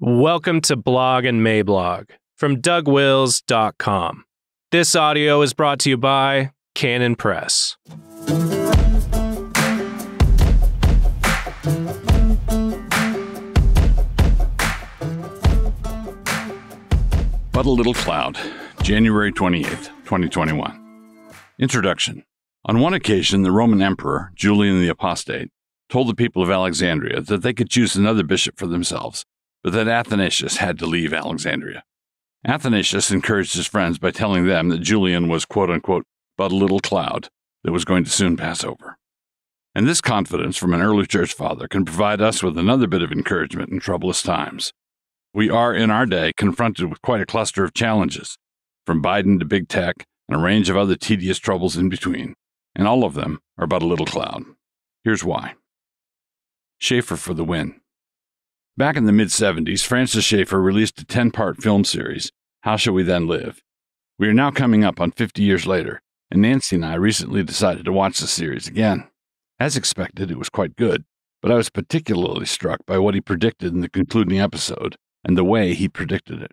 Welcome to Blog and Mayblog from DougWills.com. This audio is brought to you by Canon Press. But a Little Cloud, January 28th, 2021. Introduction. On one occasion, the Roman Emperor, Julian the Apostate, told the people of Alexandria that they could choose another bishop for themselves but that Athanasius had to leave Alexandria. Athanasius encouraged his friends by telling them that Julian was, quote unquote, but a little cloud that was going to soon pass over. And this confidence from an early church father can provide us with another bit of encouragement in troublous times. We are, in our day, confronted with quite a cluster of challenges, from Biden to big tech and a range of other tedious troubles in between, and all of them are but a little cloud. Here's why Schaefer for the win. Back in the mid 70s, Francis Schaeffer released a 10 part film series, How Shall We Then Live? We are now coming up on 50 years later, and Nancy and I recently decided to watch the series again. As expected, it was quite good, but I was particularly struck by what he predicted in the concluding episode and the way he predicted it.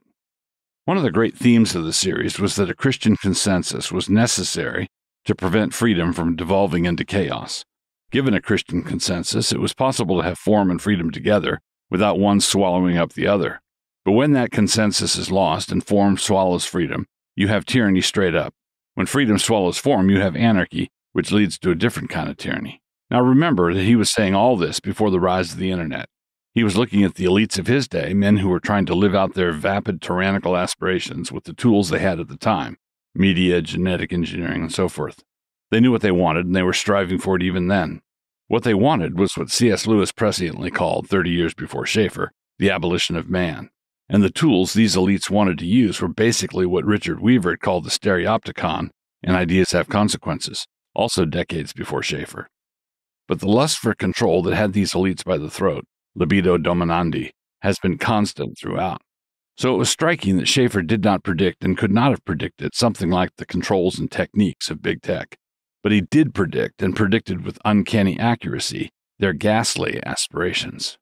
One of the great themes of the series was that a Christian consensus was necessary to prevent freedom from devolving into chaos. Given a Christian consensus, it was possible to have form and freedom together without one swallowing up the other. But when that consensus is lost and form swallows freedom, you have tyranny straight up. When freedom swallows form, you have anarchy, which leads to a different kind of tyranny. Now remember that he was saying all this before the rise of the internet. He was looking at the elites of his day, men who were trying to live out their vapid tyrannical aspirations with the tools they had at the time media, genetic engineering, and so forth. They knew what they wanted, and they were striving for it even then. What they wanted was what C.S. Lewis presciently called 30 years before Schaeffer the abolition of man. And the tools these elites wanted to use were basically what Richard Weaver had called the stereopticon and ideas have consequences, also decades before Schaeffer. But the lust for control that had these elites by the throat, libido dominandi, has been constant throughout. So it was striking that Schaefer did not predict and could not have predicted something like the controls and techniques of big tech but he did predict, and predicted with uncanny accuracy, their ghastly aspirations.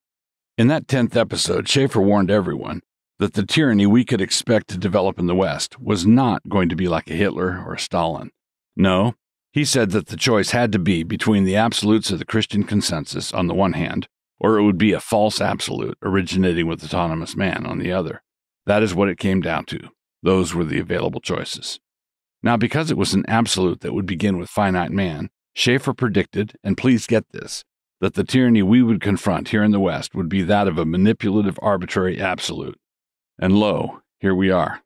In that 10th episode, Schaefer warned everyone that the tyranny we could expect to develop in the West was not going to be like a Hitler or a Stalin. No, he said that the choice had to be between the absolutes of the Christian consensus on the one hand, or it would be a false absolute originating with autonomous man on the other. That is what it came down to. Those were the available choices. Now, because it was an absolute that would begin with finite man, Schaeffer predicted, and please get this, that the tyranny we would confront here in the West would be that of a manipulative, arbitrary absolute. And lo, here we are.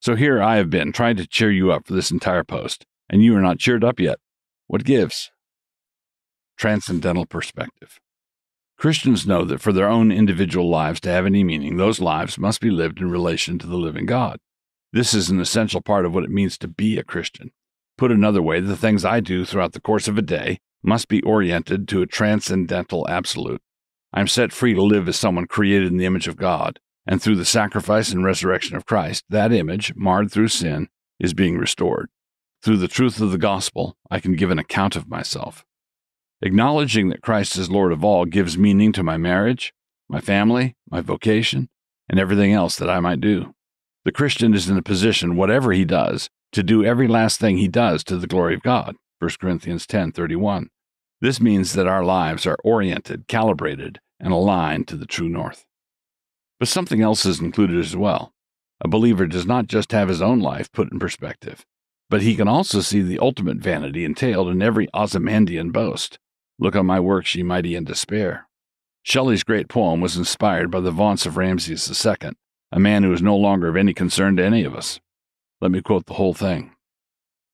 So here I have been trying to cheer you up for this entire post, and you are not cheered up yet. What gives? Transcendental perspective. Christians know that for their own individual lives to have any meaning, those lives must be lived in relation to the living God. This is an essential part of what it means to be a Christian. Put another way, the things I do throughout the course of a day must be oriented to a transcendental absolute. I am set free to live as someone created in the image of God, and through the sacrifice and resurrection of Christ, that image, marred through sin, is being restored. Through the truth of the gospel, I can give an account of myself. Acknowledging that Christ is Lord of all gives meaning to my marriage, my family, my vocation, and everything else that I might do. The Christian is in a position, whatever he does, to do every last thing he does to the glory of God. 1 Corinthians 10:31. This means that our lives are oriented, calibrated, and aligned to the true north. But something else is included as well. A believer does not just have his own life put in perspective, but he can also see the ultimate vanity entailed in every Ozymandian boast. Look on my works, ye mighty in despair. Shelley's great poem was inspired by the vaunts of Ramses II, a man who is no longer of any concern to any of us. Let me quote the whole thing.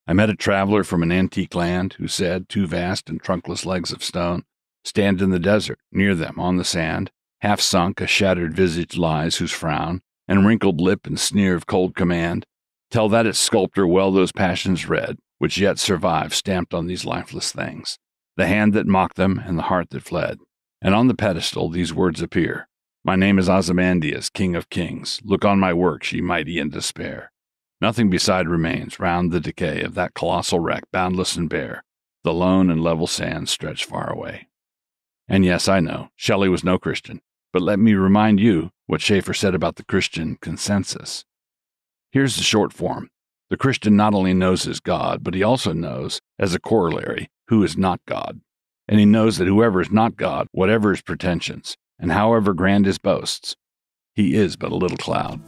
I met a traveler from an antique land who said two vast and trunkless legs of stone stand in the desert. Near them, on the sand, half sunk, a shattered visage lies whose frown and wrinkled lip and sneer of cold command tell that its sculptor well those passions read which yet survive stamped on these lifeless things, the hand that mocked them and the heart that fled. And on the pedestal these words appear my name is Ozymandias, King of Kings. Look on my works, ye mighty in despair. Nothing beside remains round the decay of that colossal wreck, boundless and bare. The lone and level sands stretch far away. And yes, I know, Shelley was no Christian, but let me remind you what Schaeffer said about the Christian consensus. Here's the short form the Christian not only knows his God, but he also knows, as a corollary, who is not God. And he knows that whoever is not God, whatever his pretensions, and however grand his boasts, he is but a little cloud.